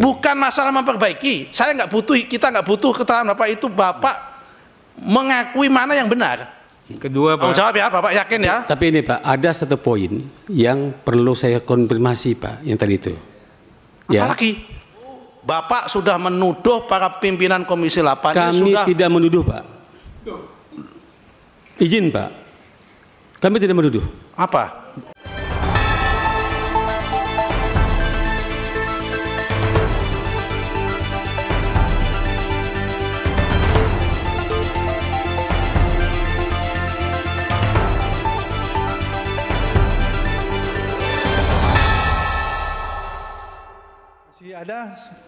Bukan masalah memperbaiki. Saya nggak butuh, kita nggak butuh keterangan bapak itu bapak mengakui mana yang benar. Kedua Pak. Oh, jawab ya Bapak yakin ya. Tapi ini Pak, ada satu poin yang perlu saya konfirmasi Pak yang tadi itu. Ya. Apalagi Bapak sudah menuduh para pimpinan Komisi 8 Kami sudah... tidak menuduh Pak. Izin Pak. Kami tidak menuduh. Apa?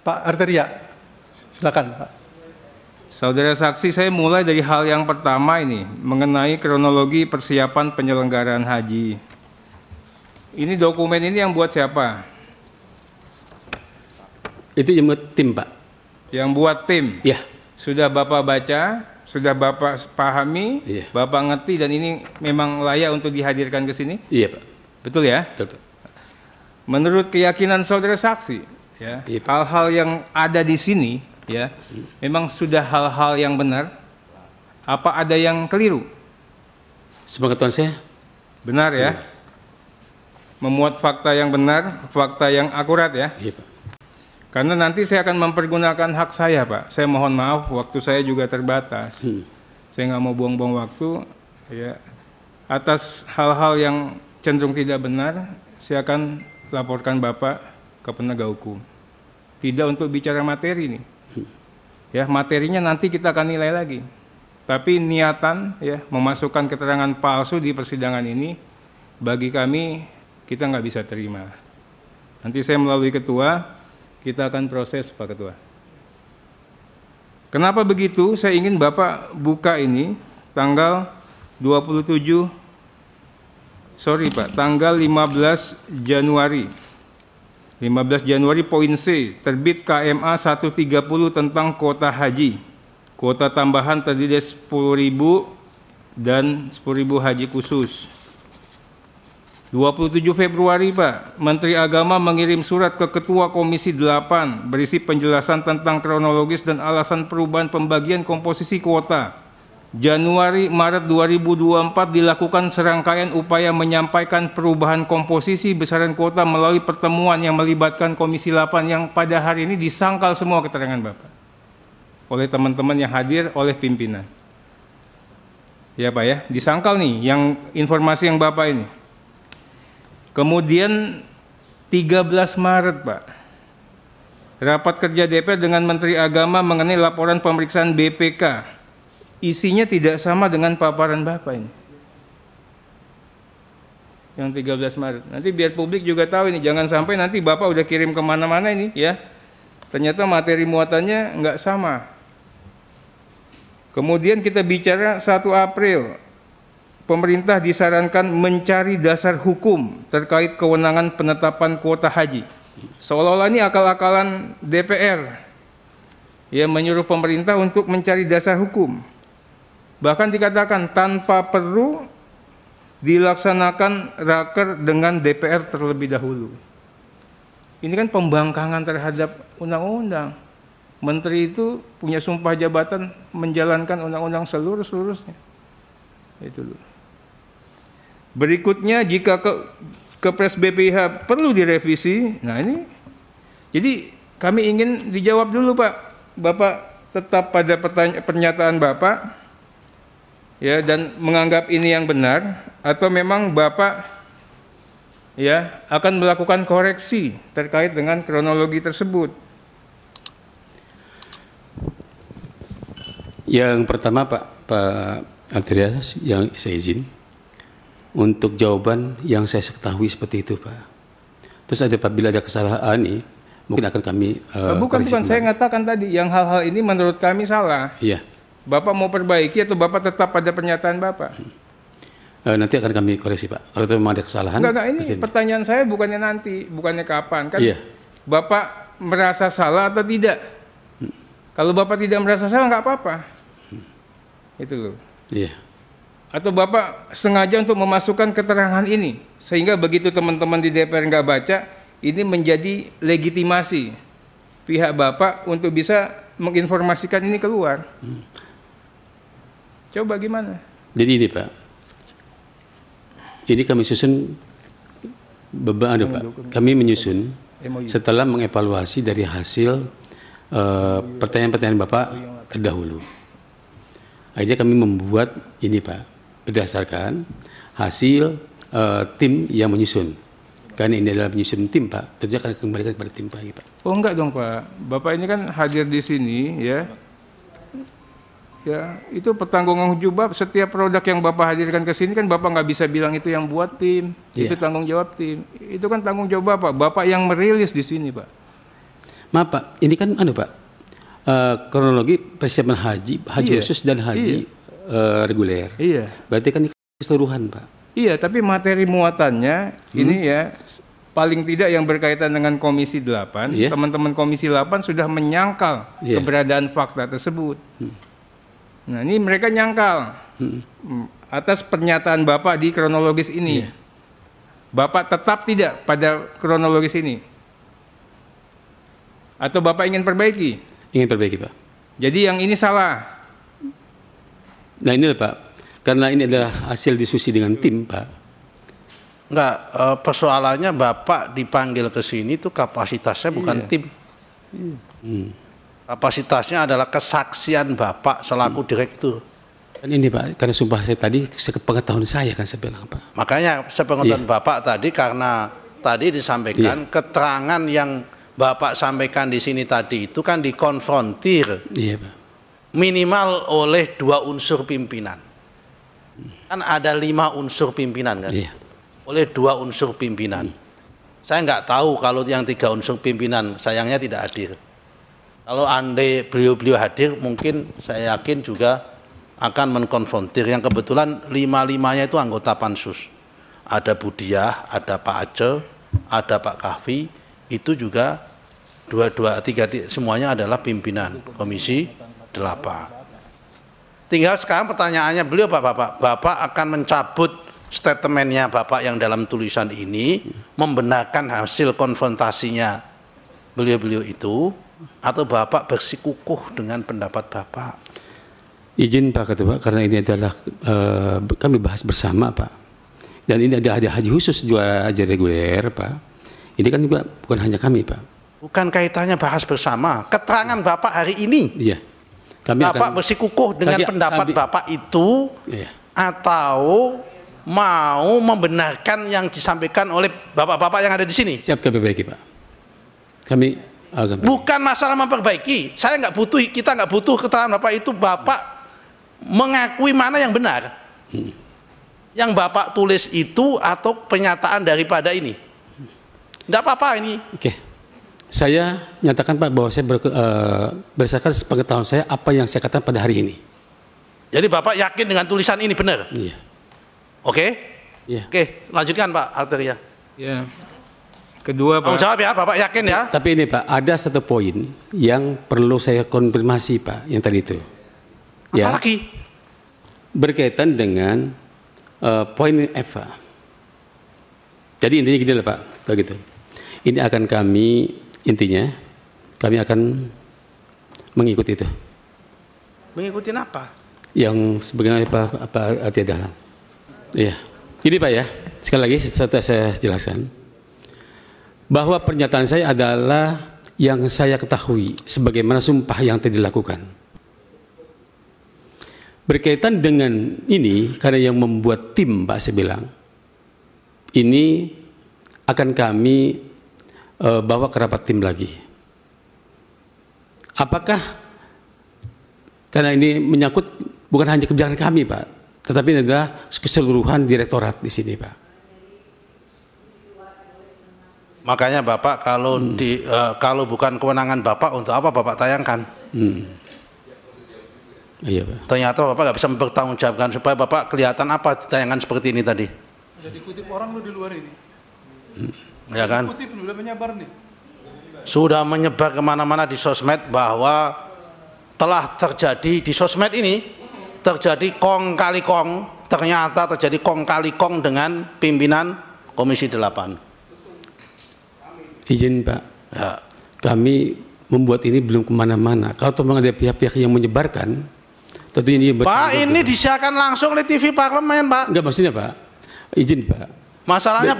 Pak Arteria. Silakan, Pak. Saudara saksi, saya mulai dari hal yang pertama ini mengenai kronologi persiapan penyelenggaraan haji. Ini dokumen ini yang buat siapa? Itu yang buat tim, Pak. Yang buat tim? Iya. Sudah Bapak baca, sudah Bapak pahami, ya. Bapak ngerti dan ini memang layak untuk dihadirkan ke sini? Iya, Pak. Betul ya? Betul, Pak. Menurut keyakinan saudara saksi, ya iya. hal-hal yang ada di sini ya memang sudah hal-hal yang benar apa ada yang keliru tuan saya benar ya benar. Iya. memuat fakta yang benar fakta yang akurat ya iya, karena nanti saya akan mempergunakan hak saya Pak saya mohon maaf waktu saya juga terbatas hmm. saya nggak mau buang-buang waktu ya atas hal-hal yang cenderung tidak benar saya akan laporkan Bapak ke penegak hukum tidak untuk bicara materi nih. Ya, materinya nanti kita akan nilai lagi. Tapi niatan ya memasukkan keterangan palsu di persidangan ini bagi kami kita nggak bisa terima. Nanti saya melalui ketua kita akan proses Pak Ketua. Kenapa begitu? Saya ingin Bapak buka ini tanggal 27 sorry Pak, tanggal 15 Januari 15 Januari poin C terbit KMA 130 tentang kuota haji. Kuota tambahan terdiri dari 10.000 dan 10.000 haji khusus. 27 Februari Pak, Menteri Agama mengirim surat ke Ketua Komisi 8 berisi penjelasan tentang kronologis dan alasan perubahan pembagian komposisi kuota Januari Maret 2024 dilakukan serangkaian upaya menyampaikan perubahan komposisi besaran kuota melalui pertemuan yang melibatkan Komisi 8 yang pada hari ini disangkal semua keterangan Bapak oleh teman-teman yang hadir oleh pimpinan. Ya Pak ya, disangkal nih yang informasi yang Bapak ini. Kemudian 13 Maret Pak, rapat kerja DPR dengan Menteri Agama mengenai laporan pemeriksaan BPK isinya tidak sama dengan paparan Bapak ini. Yang 13 Maret. Nanti biar publik juga tahu ini, jangan sampai nanti Bapak udah kirim kemana-mana ini ya. Ternyata materi muatannya nggak sama. Kemudian kita bicara 1 April, pemerintah disarankan mencari dasar hukum terkait kewenangan penetapan kuota haji. Seolah-olah ini akal-akalan DPR yang menyuruh pemerintah untuk mencari dasar hukum. Bahkan dikatakan tanpa perlu dilaksanakan raker dengan DPR terlebih dahulu. Ini kan pembangkangan terhadap undang-undang. Menteri itu punya sumpah jabatan menjalankan undang-undang seluruh-seluruhnya. Itu dulu. Berikutnya jika ke Kepres BPH perlu direvisi. Nah, ini jadi kami ingin dijawab dulu, Pak. Bapak tetap pada pertanyaan pernyataan Bapak ya dan menganggap ini yang benar atau memang Bapak ya akan melakukan koreksi terkait dengan kronologi tersebut? Yang pertama Pak Pak Andreas yang saya izin untuk jawaban yang saya ketahui seperti itu Pak. Terus ada apabila ada kesalahan nih mungkin akan kami uh, bukan bukan saya mengatakan tadi yang hal-hal ini menurut kami salah. Iya. Bapak mau perbaiki atau Bapak tetap pada pernyataan Bapak? Uh, nanti akan kami koreksi Pak. Kalau itu memang ada kesalahan. Enggak, enggak ini kesini. pertanyaan saya bukannya nanti, bukannya kapan kan? Iya. Bapak merasa salah atau tidak? Hmm. Kalau Bapak tidak merasa salah nggak apa-apa. Hmm. Itu loh. Iya. Atau Bapak sengaja untuk memasukkan keterangan ini sehingga begitu teman-teman di DPR nggak baca, ini menjadi legitimasi pihak Bapak untuk bisa menginformasikan ini keluar. Hmm. Coba gimana? Jadi ini Pak, ini kami susun beban ada Pak. Kami menyusun setelah mengevaluasi dari hasil eh, pertanyaan-pertanyaan uh, Bapak terdahulu. Akhirnya kami membuat ini Pak, berdasarkan hasil uh, tim yang menyusun. Karena ini adalah penyusun tim Pak, tentunya akan kembali kepada tim Pak. Oh enggak dong Pak, Bapak ini kan hadir di sini ya ya itu pertanggung jawab setiap produk yang bapak hadirkan ke sini kan bapak nggak bisa bilang itu yang buat tim yeah. itu tanggung jawab tim itu kan tanggung jawab bapak bapak yang merilis di sini pak maaf pak ini kan anu pak uh, kronologi persiapan haji haji yeah. khusus dan haji yeah. Iya. uh, reguler iya yeah. berarti kan keseluruhan pak iya tapi materi muatannya hmm. ini ya paling tidak yang berkaitan dengan komisi 8 iya. teman-teman komisi 8 sudah menyangkal yeah. keberadaan fakta tersebut hmm Nah ini mereka nyangkal hmm. atas pernyataan Bapak di kronologis ini. Yeah. Bapak tetap tidak pada kronologis ini? Atau Bapak ingin perbaiki? Ingin perbaiki Pak. Jadi yang ini salah? Nah ini Pak, karena ini adalah hasil diskusi dengan tim Pak. Enggak, eh, persoalannya Bapak dipanggil ke sini itu kapasitasnya bukan iya. tim. Iya. Hmm kapasitasnya adalah kesaksian Bapak selaku hmm. direktur. Dan ini Pak, karena sumpah saya tadi sepengetahuan saya kan saya bilang Pak. Makanya sepengetahuan yeah. Bapak tadi karena tadi disampaikan yeah. keterangan yang Bapak sampaikan di sini tadi itu kan dikonfrontir. Iya Pak. Minimal oleh dua unsur pimpinan. Kan ada lima unsur pimpinan kan? Iya. Oleh dua unsur pimpinan. Hmm. Saya nggak tahu kalau yang tiga unsur pimpinan sayangnya tidak hadir. Kalau andai beliau-beliau hadir, mungkin saya yakin juga akan menkonfrontir. Yang kebetulan lima-limanya itu anggota pansus. Ada Budiah, ada Pak Aceh, ada Pak Kahfi, itu juga dua-dua, tiga, tiga, semuanya adalah pimpinan Komisi delapan. Tinggal sekarang pertanyaannya beliau Bapak-Bapak, Bapak akan mencabut statementnya Bapak yang dalam tulisan ini, membenarkan hasil konfrontasinya beliau-beliau itu, atau Bapak bersikukuh dengan pendapat Bapak? Izin Pak Ketua, karena ini adalah uh, kami bahas bersama Pak. Dan ini ada, ada haji khusus juga aja reguler Pak. Ini kan juga bukan hanya kami Pak. Bukan kaitannya bahas bersama. Keterangan Bapak hari ini. Iya. Kami Bapak akan, bersikukuh dengan kami, pendapat kami, Bapak itu iya. atau mau membenarkan yang disampaikan oleh Bapak-bapak yang ada di sini? Siap kami baik Pak. Kami Bukan masalah memperbaiki. Saya nggak butuh, kita nggak butuh ketahuan bapak itu bapak mengakui mana yang benar. Hmm. Yang bapak tulis itu atau pernyataan daripada ini. Tidak apa-apa ini. Oke. Saya nyatakan Pak bahwa saya ber, uh, eh, berdasarkan pengetahuan saya apa yang saya katakan pada hari ini. Jadi bapak yakin dengan tulisan ini benar? Iya. Oke. Iya. Oke, lanjutkan Pak Arteria. Iya. Yeah. Kedua, Pak. jawab ya, Bapak yakin ya. Tapi ini, Pak, ada satu poin yang perlu saya konfirmasi, Pak, yang tadi itu. Ya. Ya. lagi? Berkaitan dengan uh, poin Eva. Jadi intinya gini lah, Pak. gitu. Ini akan kami intinya kami akan mengikuti itu. Mengikuti apa? Yang sebenarnya Pak apa Ati Dalam. Iya. Ini Pak ya. Sekali lagi setelah saya jelaskan bahwa pernyataan saya adalah yang saya ketahui sebagaimana sumpah yang tadi dilakukan. Berkaitan dengan ini, karena yang membuat tim, Pak, saya bilang, ini akan kami e, bawa ke rapat tim lagi. Apakah karena ini menyangkut bukan hanya kebijakan kami, Pak, tetapi ini adalah keseluruhan direktorat di sini, Pak. Makanya Bapak kalau hmm. di uh, kalau bukan kewenangan Bapak untuk apa Bapak tayangkan? Hmm. Iya, Pak. Ternyata Bapak nggak bisa mempertanggungjawabkan supaya Bapak kelihatan apa tayangan seperti ini tadi. Ya dikutip orang lu di luar ini. Hmm. Ya kan? Dikutip sudah menyebar nih. Sudah menyebar kemana-mana di sosmed bahwa telah terjadi di sosmed ini terjadi kong kali kong ternyata terjadi kong kali kong dengan pimpinan Komisi 8 izin Pak, ya. kami membuat ini belum kemana-mana. Kalau teman ada pihak-pihak yang menyebarkan, tentunya ini. Pak, ini disiarkan langsung di TV Parlemen Pak. Enggak maksudnya Pak, izin Pak. Masalahnya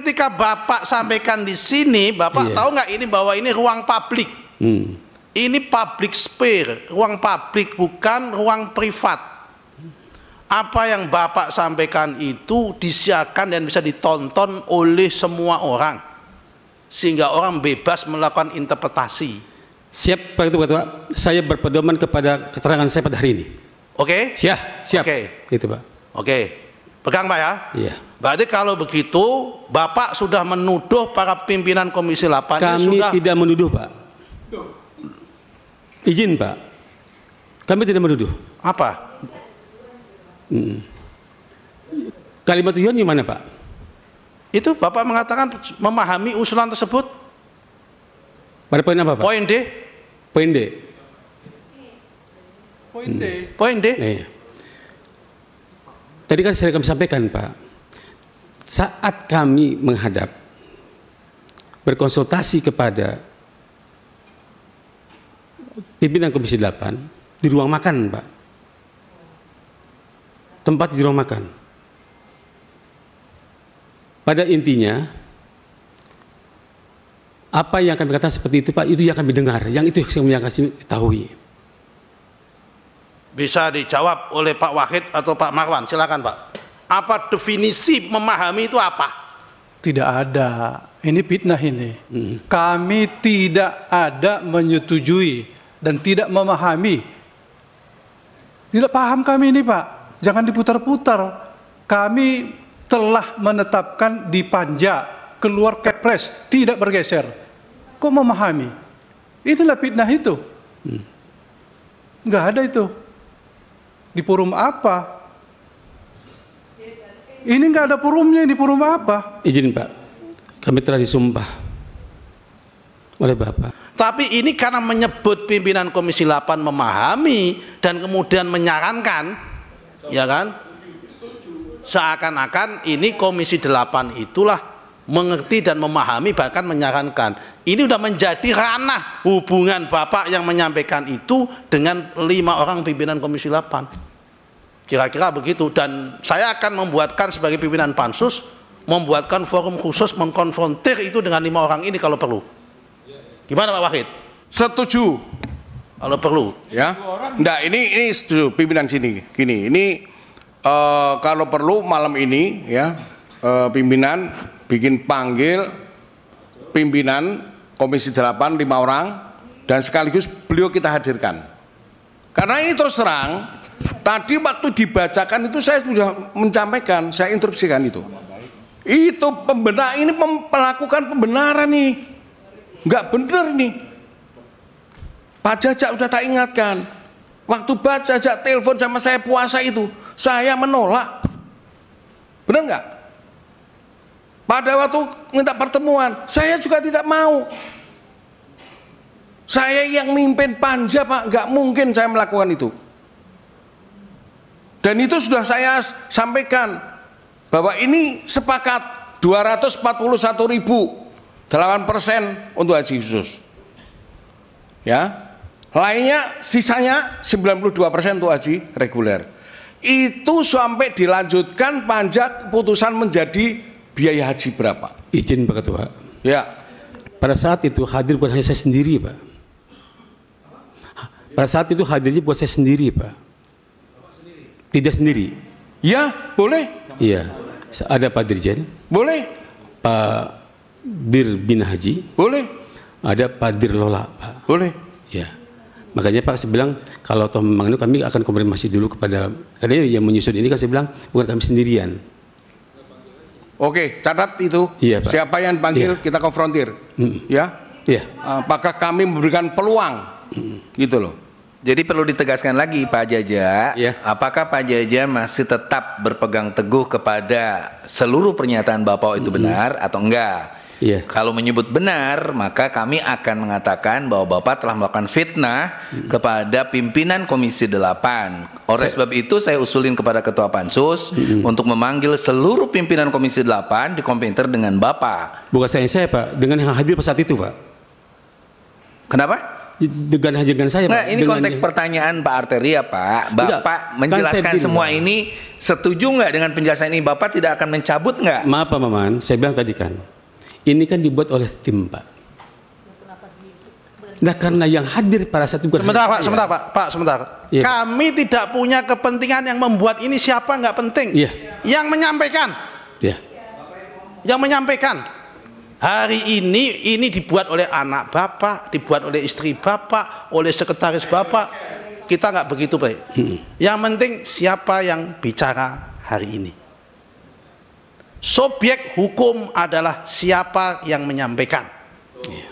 ketika Bapak sampaikan di sini, Bapak iya. tahu nggak ini bahwa ini ruang publik. Hmm. Ini public sphere, ruang publik bukan ruang privat apa yang Bapak sampaikan itu disiarkan dan bisa ditonton oleh semua orang sehingga orang bebas melakukan interpretasi. Siap, Pak Ketua, Pak. Saya berpedoman kepada keterangan saya pada hari ini. Oke? Okay? Siap, siap. Oke. Okay. Gitu, Pak. Oke. Okay. Pegang, Pak ya. Iya. Berarti kalau begitu, Bapak sudah menuduh para pimpinan Komisi 8 Kami sudah... tidak menuduh, Pak. Izin, Pak. Kami tidak menuduh. Apa? Hmm. Kalimat tujuan gimana, Pak? Itu Bapak mengatakan memahami usulan tersebut? Pada poin apa Pak? Poin D. Poin D. Poin D. Hmm. Poin D. Iya. Tadi kan saya akan sampaikan Pak, saat kami menghadap berkonsultasi kepada pimpinan Komisi 8 di ruang makan Pak. Tempat di ruang makan pada intinya, apa yang kami katakan seperti itu Pak, itu yang kami dengar, yang itu yang kami kasih ketahui. Bisa dijawab oleh Pak Wahid atau Pak Marwan, silakan Pak. Apa definisi memahami itu apa? Tidak ada. Ini fitnah ini. Hmm. Kami tidak ada menyetujui dan tidak memahami. Tidak paham kami ini Pak. Jangan diputar-putar. Kami telah menetapkan di panja keluar kepres tidak bergeser. Kok memahami? Inilah fitnah itu. Hmm. ada itu. Di forum apa? Ini enggak ada forumnya, di forum apa? Izin Pak, kami telah disumpah oleh Bapak. Tapi ini karena menyebut pimpinan Komisi 8 memahami dan kemudian menyarankan, ya kan? seakan-akan ini komisi 8 itulah mengerti dan memahami bahkan menyarankan ini sudah menjadi ranah hubungan Bapak yang menyampaikan itu dengan lima orang pimpinan komisi 8 kira-kira begitu dan saya akan membuatkan sebagai pimpinan pansus membuatkan forum khusus mengkonfrontir itu dengan lima orang ini kalau perlu gimana Pak Wahid? setuju kalau perlu ya enggak ini ini setuju pimpinan sini gini ini uh, kalau perlu malam ini ya uh, pimpinan bikin panggil pimpinan Komisi 8 lima orang dan sekaligus beliau kita hadirkan. Karena ini terus terang tadi waktu dibacakan itu saya sudah mencampaikan, saya interupsikan itu. Itu pembenar ini melakukan pembenaran nih. nggak bener nih. Pak Jajak udah tak ingatkan. Waktu Pak Jajak telepon sama saya puasa itu, saya menolak. Benar nggak? Pada waktu minta pertemuan, saya juga tidak mau. Saya yang mimpin panja Pak, nggak mungkin saya melakukan itu. Dan itu sudah saya sampaikan bahwa ini sepakat 241 ribu 8 persen untuk haji khusus. Ya, lainnya sisanya 92 persen untuk haji reguler itu sampai dilanjutkan panjang putusan menjadi biaya haji berapa? Izin Pak Ketua. Ya. Pada saat itu hadir bukan hanya saya sendiri Pak. Pada saat itu hadirnya buat saya sendiri Pak. Tidak sendiri. Ya, boleh. Iya. Ada Pak Dirjen. Boleh. Pak Dir bin Haji. Boleh. Ada Pak Dir Lola Pak. Boleh. Ya. Makanya Pak saya bilang kalau toh memang itu kami akan konfirmasi dulu kepada karena yang menyusun ini kan saya bilang bukan kami sendirian. Oke, catat itu. Iya, Pak. Siapa yang panggil iya. kita konfrontir. Mm. Ya. Iya. Apakah kami memberikan peluang? Mm. Gitu loh. Jadi perlu ditegaskan lagi Pak Jaja, ya. apakah Pak Jaja masih tetap berpegang teguh kepada seluruh pernyataan Bapak itu benar atau enggak? Iya. Kalau menyebut benar, maka kami akan mengatakan bahwa Bapak telah melakukan fitnah hmm. kepada pimpinan Komisi 8. Oleh sebab itu saya usulin kepada Ketua Pansus hmm. untuk memanggil seluruh pimpinan Komisi 8 di komputer dengan Bapak. Bukan saya saya Pak, dengan yang hadir saat itu Pak. Kenapa? dengan dengan saya nah, Pak. ini dengan konteks pertanyaan Pak Arteria Pak. Bapak Udah, kan menjelaskan kan semua Pak. ini setuju nggak dengan penjelasan ini? Bapak tidak akan mencabut nggak? Maaf Pak Maman, saya bilang tadi kan ini kan dibuat oleh tim, Pak. Nah karena yang hadir pada saat itu Sementara Pak, sementara Pak, Pak sebentar. Ya, Kami tidak punya kepentingan yang membuat ini siapa nggak penting. Ya. Yang menyampaikan. Ya. Yang menyampaikan. Hari ini ini dibuat oleh anak bapak, dibuat oleh istri bapak, oleh sekretaris bapak. Kita nggak begitu baik. Hmm. Yang penting siapa yang bicara hari ini. Subjek hukum adalah siapa yang menyampaikan. Ya.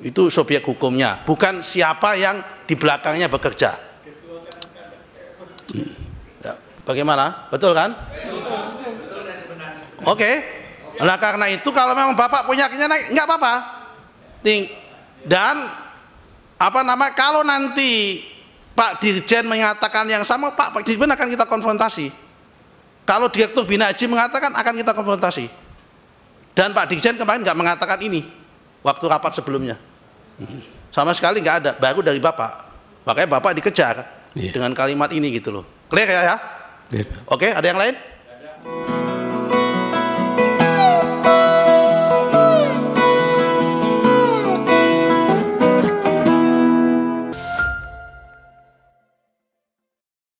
Itu subjek hukumnya, bukan siapa yang di belakangnya bekerja. Ya. Bagaimana? Betul kan? Oke. Okay. Nah karena itu kalau memang bapak punya naik nggak apa-apa. Dan apa nama kalau nanti Pak Dirjen mengatakan yang sama, Pak, Pak Dirjen akan kita konfrontasi kalau Direktur Bina Haji mengatakan akan kita konfrontasi. Dan Pak Dirjen kemarin nggak mengatakan ini waktu rapat sebelumnya. Sama sekali nggak ada, baru dari Bapak. Makanya Bapak dikejar yeah. dengan kalimat ini gitu loh. Clear ya ya? Yeah. Oke, ada yang lain? Ada.